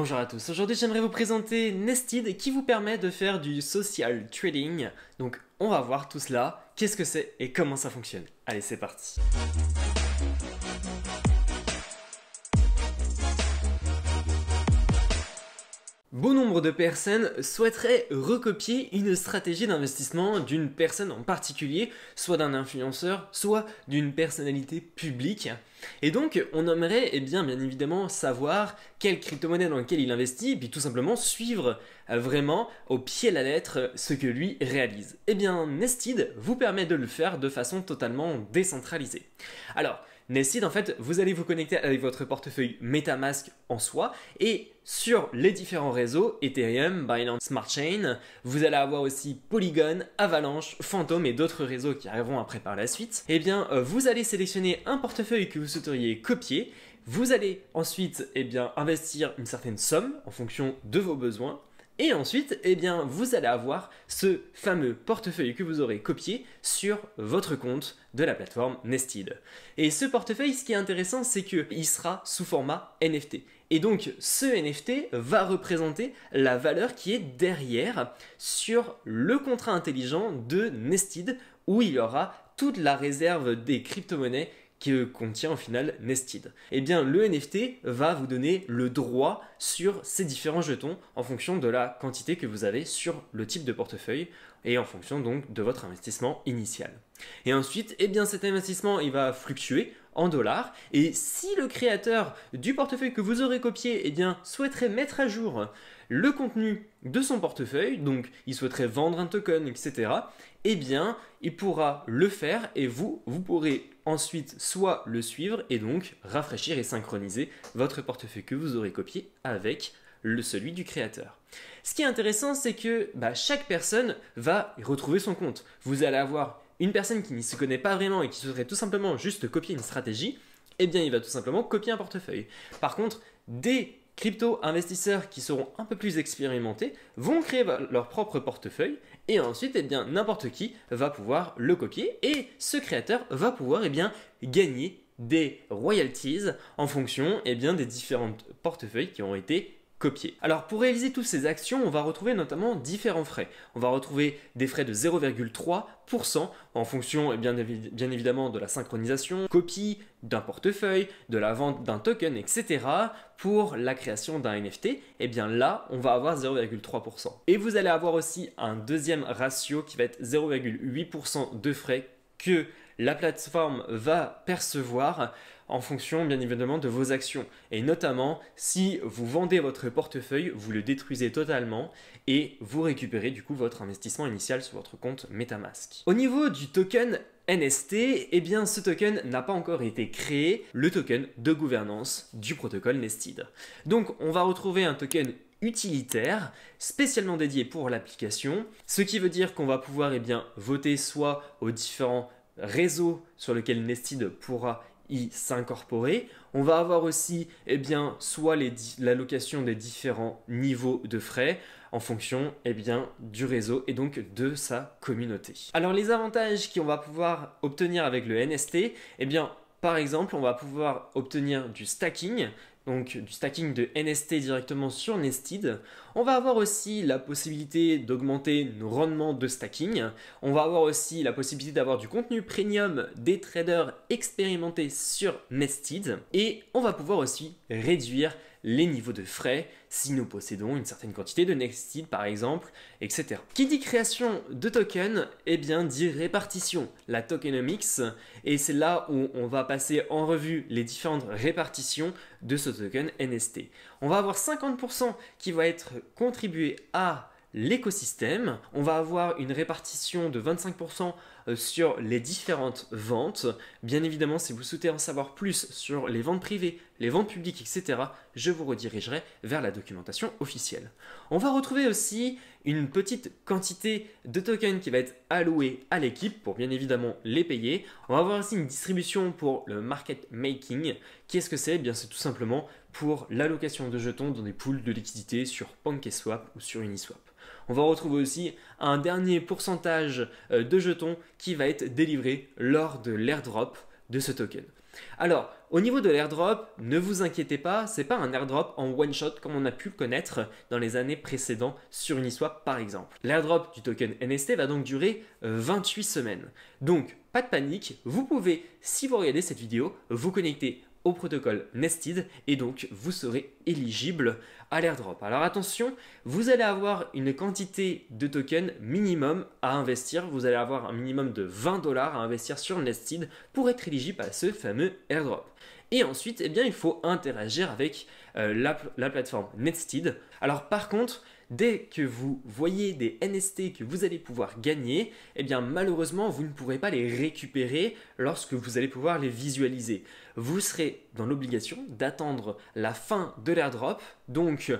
Bonjour à tous, aujourd'hui j'aimerais vous présenter Nested qui vous permet de faire du social trading. Donc on va voir tout cela, qu'est-ce que c'est et comment ça fonctionne. Allez c'est parti Bon nombre de personnes souhaiteraient recopier une stratégie d'investissement d'une personne en particulier, soit d'un influenceur, soit d'une personnalité publique. Et donc, on aimerait eh bien, bien évidemment savoir quelle crypto-monnaie dans laquelle il investit, et puis tout simplement suivre euh, vraiment au pied de la lettre ce que lui réalise. Eh bien, Nested vous permet de le faire de façon totalement décentralisée. Alors, Nested, en fait, vous allez vous connecter avec votre portefeuille MetaMask en soi, et sur les différents réseaux Ethereum, Binance Smart Chain. Vous allez avoir aussi Polygon, Avalanche, Phantom et d'autres réseaux qui arriveront après par la suite. Eh bien, euh, vous allez sélectionner un portefeuille que vous souhaiteriez copier. Vous allez ensuite eh bien, investir une certaine somme en fonction de vos besoins. Et ensuite, eh bien, vous allez avoir ce fameux portefeuille que vous aurez copié sur votre compte de la plateforme Nested. Et ce portefeuille, ce qui est intéressant, c'est qu'il sera sous format NFT. Et donc ce NFT va représenter la valeur qui est derrière sur le contrat intelligent de Nested où il y aura toute la réserve des crypto-monnaies que contient au final Nested. Eh bien, le NFT va vous donner le droit sur ces différents jetons en fonction de la quantité que vous avez sur le type de portefeuille et en fonction donc de votre investissement initial. Et ensuite, eh bien, cet investissement, il va fluctuer dollars. Et si le créateur du portefeuille que vous aurez copié et eh bien, souhaiterait mettre à jour le contenu de son portefeuille, donc il souhaiterait vendre un token, etc., eh bien, il pourra le faire et vous, vous pourrez ensuite soit le suivre et donc rafraîchir et synchroniser votre portefeuille que vous aurez copié avec le celui du créateur. Ce qui est intéressant, c'est que bah, chaque personne va retrouver son compte. Vous allez avoir une personne qui n'y se connaît pas vraiment et qui souhaiterait tout simplement juste copier une stratégie, eh bien il va tout simplement copier un portefeuille. Par contre, des crypto-investisseurs qui seront un peu plus expérimentés vont créer leur propre portefeuille et ensuite, eh bien n'importe qui va pouvoir le copier et ce créateur va pouvoir eh bien gagner des royalties en fonction eh bien, des différents portefeuilles qui ont été alors pour réaliser toutes ces actions, on va retrouver notamment différents frais. On va retrouver des frais de 0,3% en fonction eh bien, bien évidemment de la synchronisation, copie, d'un portefeuille, de la vente d'un token, etc. pour la création d'un NFT, et eh bien là, on va avoir 0,3%. Et vous allez avoir aussi un deuxième ratio qui va être 0,8% de frais que la plateforme va percevoir en fonction bien évidemment de vos actions. Et notamment, si vous vendez votre portefeuille, vous le détruisez totalement et vous récupérez du coup votre investissement initial sur votre compte Metamask. Au niveau du token NST, eh bien ce token n'a pas encore été créé, le token de gouvernance du protocole Nested. Donc on va retrouver un token utilitaire spécialement dédié pour l'application, ce qui veut dire qu'on va pouvoir eh bien, voter soit aux différents réseaux sur lesquels Nested pourra s'incorporer. On va avoir aussi et eh bien, soit les l'allocation des différents niveaux de frais en fonction et eh bien, du réseau et donc de sa communauté. Alors les avantages qu'on va pouvoir obtenir avec le NST, et eh bien, par exemple, on va pouvoir obtenir du stacking, donc du stacking de NST directement sur Nested. On va avoir aussi la possibilité d'augmenter nos rendements de stacking. On va avoir aussi la possibilité d'avoir du contenu premium des traders expérimentés sur Nested. Et on va pouvoir aussi réduire les niveaux de frais si nous possédons une certaine quantité de nested, par exemple, etc. Qui dit création de token, eh bien dit répartition, la tokenomics, et c'est là où on va passer en revue les différentes répartitions de ce token NST. On va avoir 50% qui va être contribuer à l'écosystème. On va avoir une répartition de 25% euh, sur les différentes ventes. Bien évidemment, si vous souhaitez en savoir plus sur les ventes privées, les ventes publiques, etc., je vous redirigerai vers la documentation officielle. On va retrouver aussi une petite quantité de tokens qui va être allouée à l'équipe pour bien évidemment les payer. On va avoir aussi une distribution pour le market making. Qu'est-ce que c'est eh Bien, c'est tout simplement pour l'allocation de jetons dans des poules de liquidité sur PancakeSwap ou sur Uniswap. On va retrouver aussi un dernier pourcentage euh, de jetons qui va être délivré lors de l'airdrop de ce token. Alors, au niveau de l'airdrop, ne vous inquiétez pas, c'est pas un airdrop en one shot comme on a pu le connaître dans les années précédentes sur Uniswap par exemple. L'airdrop du token NST va donc durer 28 euh, semaines. Donc, pas de panique, vous pouvez, si vous regardez cette vidéo, vous connecter au protocole nested et donc vous serez éligible à l'airdrop. Alors attention, vous allez avoir une quantité de tokens minimum à investir, vous allez avoir un minimum de 20 dollars à investir sur nested pour être éligible à ce fameux airdrop. Et ensuite, eh bien, il faut interagir avec euh, la, la plateforme nested. Alors par contre, dès que vous voyez des NST que vous allez pouvoir gagner, eh bien malheureusement vous ne pourrez pas les récupérer lorsque vous allez pouvoir les visualiser. Vous serez dans l'obligation d'attendre la fin de l'airdrop, donc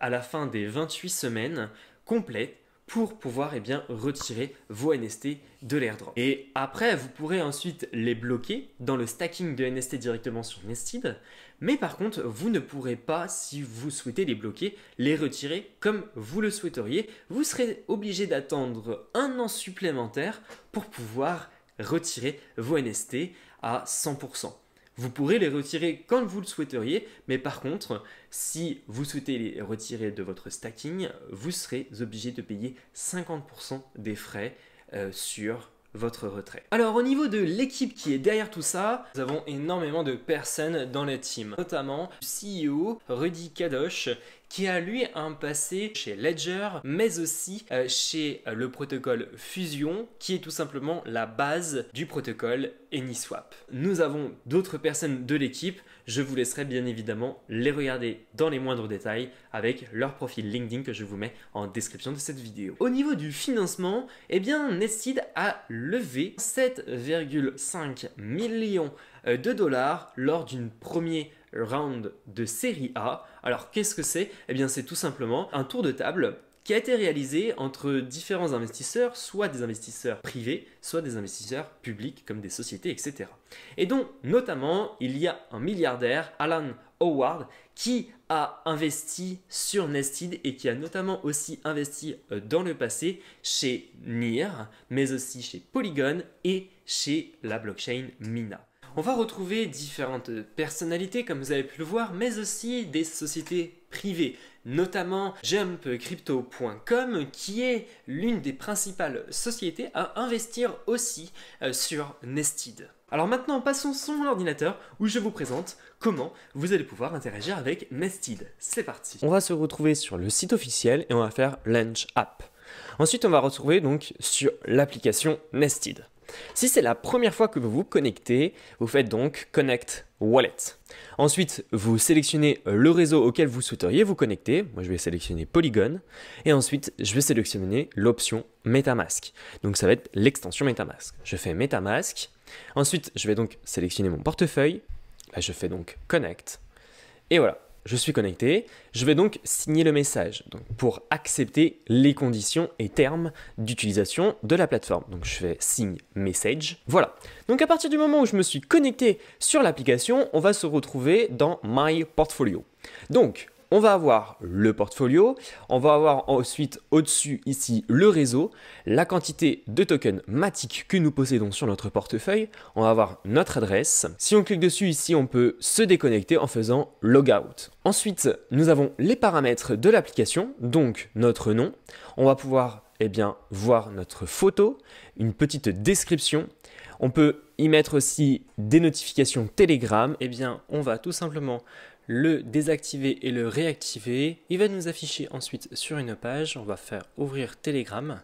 à la fin des 28 semaines complètes pour pouvoir eh bien, retirer vos NST de l'airdrop. Et après, vous pourrez ensuite les bloquer dans le stacking de NST directement sur Nested, mais par contre, vous ne pourrez pas, si vous souhaitez les bloquer, les retirer comme vous le souhaiteriez. Vous serez obligé d'attendre un an supplémentaire pour pouvoir retirer vos NST à 100%. Vous pourrez les retirer quand vous le souhaiteriez, mais par contre, si vous souhaitez les retirer de votre stacking, vous serez obligé de payer 50% des frais euh, sur votre retrait. Alors au niveau de l'équipe qui est derrière tout ça, nous avons énormément de personnes dans les team, notamment le CEO Rudy Kadosh qui a lui un passé chez Ledger, mais aussi euh, chez euh, le protocole Fusion, qui est tout simplement la base du protocole AnySwap. Nous avons d'autres personnes de l'équipe, je vous laisserai bien évidemment les regarder dans les moindres détails avec leur profil LinkedIn que je vous mets en description de cette vidéo. Au niveau du financement, eh bien Nestid a levé 7,5 millions euh, de dollars lors d'une première round de série A. Alors qu'est-ce que c'est Eh bien c'est tout simplement un tour de table qui a été réalisé entre différents investisseurs, soit des investisseurs privés, soit des investisseurs publics comme des sociétés, etc. Et donc notamment il y a un milliardaire, Alan Howard, qui a investi sur Nested et qui a notamment aussi investi euh, dans le passé chez NIR, mais aussi chez Polygon et chez la blockchain Mina. On va retrouver différentes personnalités comme vous avez pu le voir, mais aussi des sociétés privées, notamment jumpcrypto.com qui est l'une des principales sociétés à investir aussi euh, sur Nested. Alors maintenant, passons sur mon ordinateur où je vous présente comment vous allez pouvoir interagir avec Nested. C'est parti On va se retrouver sur le site officiel et on va faire Launch App. Ensuite, on va retrouver donc sur l'application Nested. Si c'est la première fois que vous vous connectez, vous faites donc Connect Wallet. Ensuite, vous sélectionnez le réseau auquel vous souhaiteriez vous connecter. Moi, je vais sélectionner Polygon. Et ensuite, je vais sélectionner l'option Metamask. Donc, ça va être l'extension Metamask. Je fais Metamask. Ensuite, je vais donc sélectionner mon portefeuille. je fais donc Connect. Et voilà, je suis connecté, je vais donc signer le message pour accepter les conditions et termes d'utilisation de la plateforme. Donc je fais signe message. Voilà. Donc à partir du moment où je me suis connecté sur l'application, on va se retrouver dans My Portfolio. Donc on va avoir le portfolio, on va avoir ensuite au-dessus ici le réseau, la quantité de tokens Matic que nous possédons sur notre portefeuille, on va avoir notre adresse. Si on clique dessus ici, on peut se déconnecter en faisant logout. Ensuite, nous avons les paramètres de l'application, donc notre nom. On va pouvoir eh bien, voir notre photo, une petite description. On peut y mettre aussi des notifications Telegram. Et eh bien, on va tout simplement le désactiver et le réactiver. Il va nous afficher ensuite sur une page, on va faire ouvrir Telegram.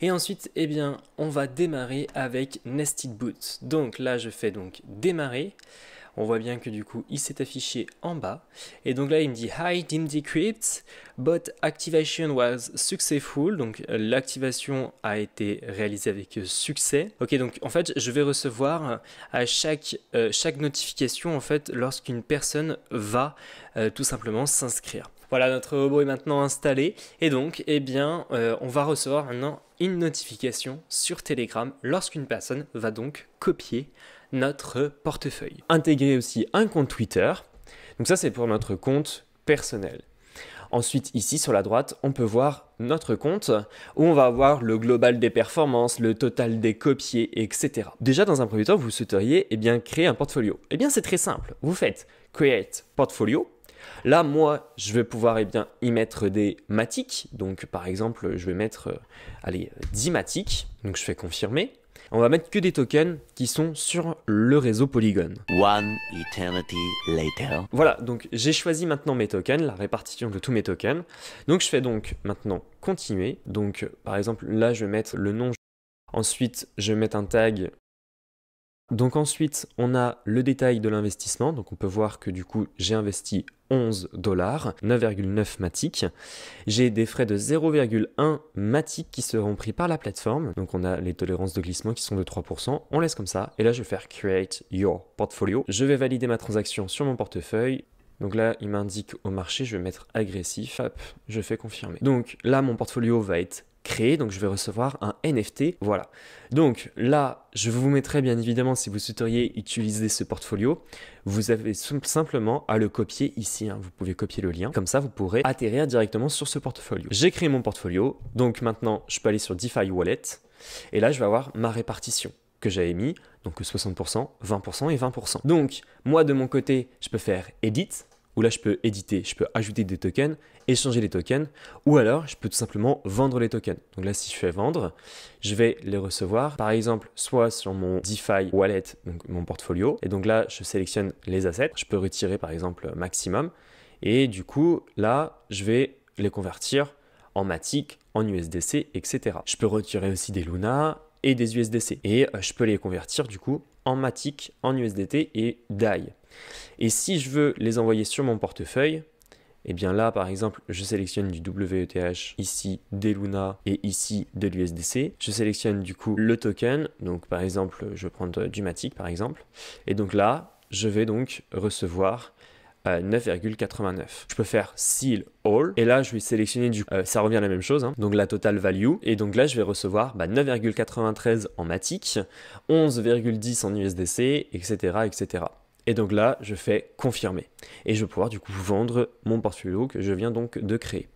Et ensuite, eh bien, on va démarrer avec Nested Boot. Donc là, je fais donc démarrer. On voit bien que du coup, il s'est affiché en bas. Et donc là, il me dit Hi, Dim Decrypt, bot activation was successful. Donc l'activation a été réalisée avec succès. Ok, donc en fait, je vais recevoir à chaque, euh, chaque notification en fait lorsqu'une personne va euh, tout simplement s'inscrire. Voilà, notre robot est maintenant installé et donc, eh bien, euh, on va recevoir maintenant une notification sur Telegram lorsqu'une personne va donc copier notre portefeuille. Intégrer aussi un compte Twitter. Donc ça, c'est pour notre compte personnel. Ensuite, ici sur la droite, on peut voir notre compte où on va avoir le global des performances, le total des copiés, etc. Déjà, dans un premier temps, vous souhaiteriez et eh bien, créer un portfolio. Eh bien, c'est très simple. Vous faites Create Portfolio. Là, moi, je vais pouvoir et eh bien, y mettre des matiques. Donc, par exemple, je vais mettre euh, allez, 10 matiques. Donc, je fais confirmer. On va mettre que des tokens qui sont sur le réseau Polygon. One eternity later. Voilà, donc j'ai choisi maintenant mes tokens, la répartition de tous mes tokens. Donc je fais donc maintenant continuer. Donc par exemple là je vais mettre le nom Ensuite, je vais mettre un tag donc ensuite, on a le détail de l'investissement. Donc on peut voir que du coup, j'ai investi 11 dollars, 9,9 Matic. J'ai des frais de 0,1 Matic qui seront pris par la plateforme. Donc on a les tolérances de glissement qui sont de 3%. On laisse comme ça. Et là, je vais faire Create Your Portfolio. Je vais valider ma transaction sur mon portefeuille. Donc là, il m'indique au marché, je vais mettre agressif. Hop, je fais confirmer. Donc là, mon portfolio va être donc je vais recevoir un NFT. Voilà. Donc là, je vous mettrai bien évidemment, si vous souhaiteriez utiliser ce portfolio, vous avez simplement à le copier ici. Hein. Vous pouvez copier le lien, comme ça vous pourrez atterrir directement sur ce portfolio. J'ai créé mon portfolio, donc maintenant je peux aller sur DeFi Wallet, et là je vais avoir ma répartition que j'avais mis, donc 60%, 20% et 20%. Donc moi de mon côté, je peux faire Edit, où là je peux éditer, je peux ajouter des tokens, échanger les tokens, ou alors je peux tout simplement vendre les tokens. Donc là si je fais vendre, je vais les recevoir, par exemple soit sur mon DeFi wallet, donc mon portfolio, et donc là je sélectionne les assets, je peux retirer par exemple maximum, et du coup là je vais les convertir en Matic, en USDC, etc. Je peux retirer aussi des Luna et des USDC, et euh, je peux les convertir du coup en MATIC, en USDT et DAI. Et si je veux les envoyer sur mon portefeuille, et eh bien là, par exemple, je sélectionne du WETH, ici des Luna et ici de l'USDC. Je sélectionne du coup le token, donc par exemple, je vais prendre du Matic par exemple. Et donc là, je vais donc recevoir 9,89. Je peux faire seal all et là je vais sélectionner du euh, ça revient à la même chose hein. donc la total value et donc là je vais recevoir 9,93 bah, en matic, 11,10 en USDC etc etc. Et donc là, je fais confirmer. Et je vais pouvoir du coup vendre mon portfolio que je viens donc de créer.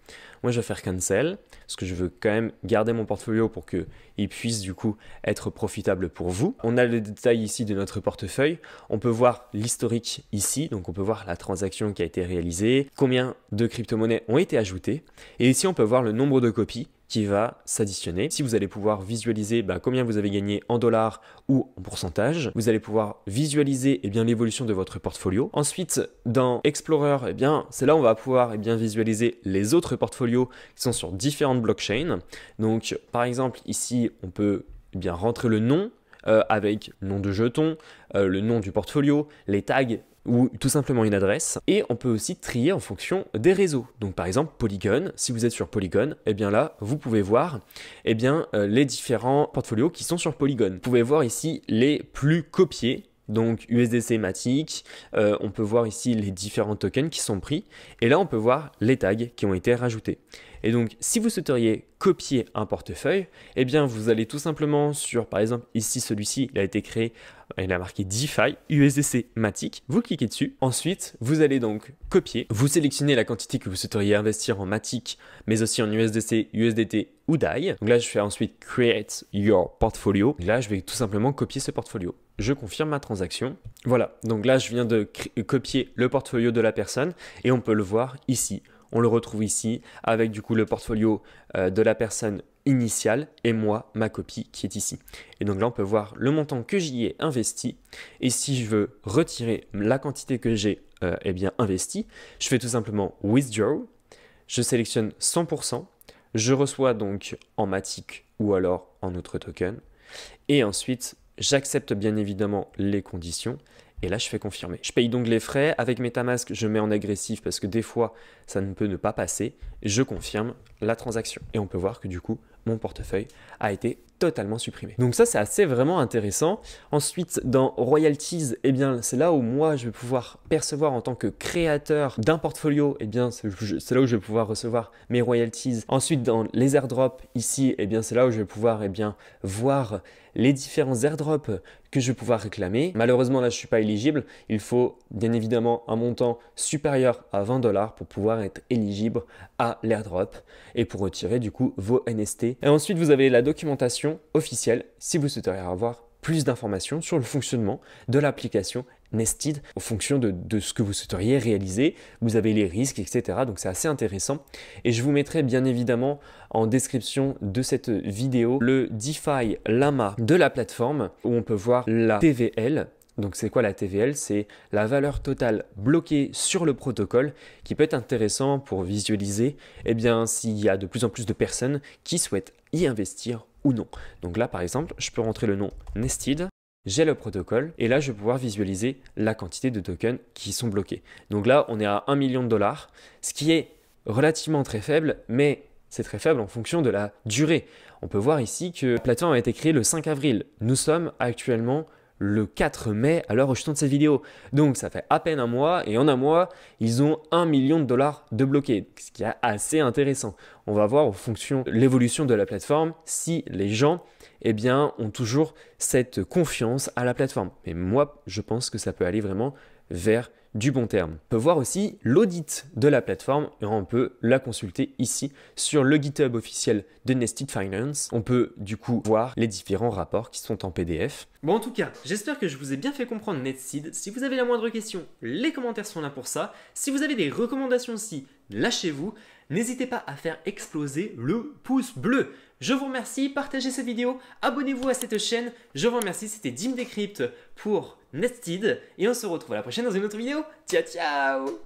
Moi, je vais faire cancel, parce que je veux quand même garder mon portfolio pour qu'il puisse du coup être profitable pour vous. On a le détail ici de notre portefeuille. On peut voir l'historique ici, donc on peut voir la transaction qui a été réalisée, combien de crypto-monnaies ont été ajoutées. Et ici, on peut voir le nombre de copies qui va s'additionner. Si vous allez pouvoir visualiser bah, combien vous avez gagné en dollars ou en pourcentage, vous allez pouvoir visualiser et eh bien l'évolution de votre portfolio. Ensuite, dans Explorer, et eh bien c'est là où on va pouvoir et eh bien visualiser les autres portfolios qui sont sur différentes blockchains. Donc par exemple ici, on peut bien rentrer le nom euh, avec nom de jeton, euh, le nom du portfolio, les tags ou tout simplement une adresse. Et on peut aussi trier en fonction des réseaux. Donc par exemple Polygon, si vous êtes sur Polygon, et eh bien là vous pouvez voir eh bien, euh, les différents portfolios qui sont sur Polygon. Vous pouvez voir ici les plus copiés donc USDC Matic, euh, on peut voir ici les différents tokens qui sont pris, et là on peut voir les tags qui ont été rajoutés. Et donc si vous souhaiteriez copier un portefeuille, eh bien vous allez tout simplement sur, par exemple ici celui-ci, il a été créé, il a marqué DeFi, USDC Matic, vous cliquez dessus, ensuite vous allez donc copier, vous sélectionnez la quantité que vous souhaiteriez investir en Matic, mais aussi en USDC, USDT ou DAI. Donc là je fais ensuite Create Your Portfolio, là je vais tout simplement copier ce portfolio je confirme ma transaction. Voilà, donc là, je viens de copier le portfolio de la personne et on peut le voir ici. On le retrouve ici avec du coup le portfolio euh, de la personne initiale et moi, ma copie qui est ici. Et donc là, on peut voir le montant que j'y ai investi. Et si je veux retirer la quantité que j'ai euh, eh investie, bien investi, je fais tout simplement withdraw. Je sélectionne 100%. Je reçois donc en Matic ou alors en autre token. Et ensuite, J'accepte bien évidemment les conditions et là, je fais confirmer. Je paye donc les frais. Avec Metamask, je mets en agressif parce que des fois, ça ne peut ne pas passer. Je confirme la transaction. Et on peut voir que du coup, mon portefeuille a été totalement supprimé. Donc ça, c'est assez vraiment intéressant. Ensuite, dans royalties, eh bien, c'est là où moi, je vais pouvoir percevoir en tant que créateur d'un portfolio, eh bien, c'est là où je vais pouvoir recevoir mes royalties. Ensuite, dans les airdrops, ici, eh bien, c'est là où je vais pouvoir, eh bien, voir les différents airdrops que je vais pouvoir réclamer. Malheureusement, là, je ne suis pas éligible. Il faut bien évidemment un montant supérieur à 20 dollars pour pouvoir être éligible à l'airdrop et pour retirer du coup vos NST. Et ensuite, vous avez la documentation officielle si vous souhaiteriez avoir plus d'informations sur le fonctionnement de l'application nested en fonction de, ce que vous souhaiteriez réaliser. Vous avez les risques, etc. Donc c'est assez intéressant. Et je vous mettrai bien évidemment en description de cette vidéo le DeFi Lama de la plateforme où on peut voir la TVL. Donc c'est quoi la TVL C'est la valeur totale bloquée sur le protocole qui peut être intéressant pour visualiser eh bien s'il y a de plus en plus de personnes qui souhaitent y investir ou non. Donc là par exemple, je peux rentrer le nom nested j'ai le protocole et là je vais pouvoir visualiser la quantité de tokens qui sont bloqués. Donc là on est à 1 million de dollars, ce qui est relativement très faible, mais c'est très faible en fonction de la durée. On peut voir ici que la plateforme a été créée le 5 avril. Nous sommes actuellement le 4 mai à l'heure où je tourne cette vidéo. Donc ça fait à peine un mois et en un mois, ils ont 1 million de dollars de bloqués, ce qui est assez intéressant. On va voir en fonction de l'évolution de la plateforme si les gens eh bien, ont toujours cette confiance à la plateforme. Mais moi, je pense que ça peut aller vraiment vers du bon terme. On peut voir aussi l'audit de la plateforme on peut la consulter ici sur le GitHub officiel de Nested Finance. On peut du coup voir les différents rapports qui sont en PDF. Bon en tout cas, j'espère que je vous ai bien fait comprendre Nested. Si vous avez la moindre question, les commentaires sont là pour ça. Si vous avez des recommandations aussi, lâchez-vous. N'hésitez pas à faire exploser le pouce bleu. Je vous remercie, partagez cette vidéo, abonnez-vous à cette chaîne. Je vous remercie, c'était Dim Decrypt pour Nested. Et on se retrouve à la prochaine dans une autre vidéo. Ciao, ciao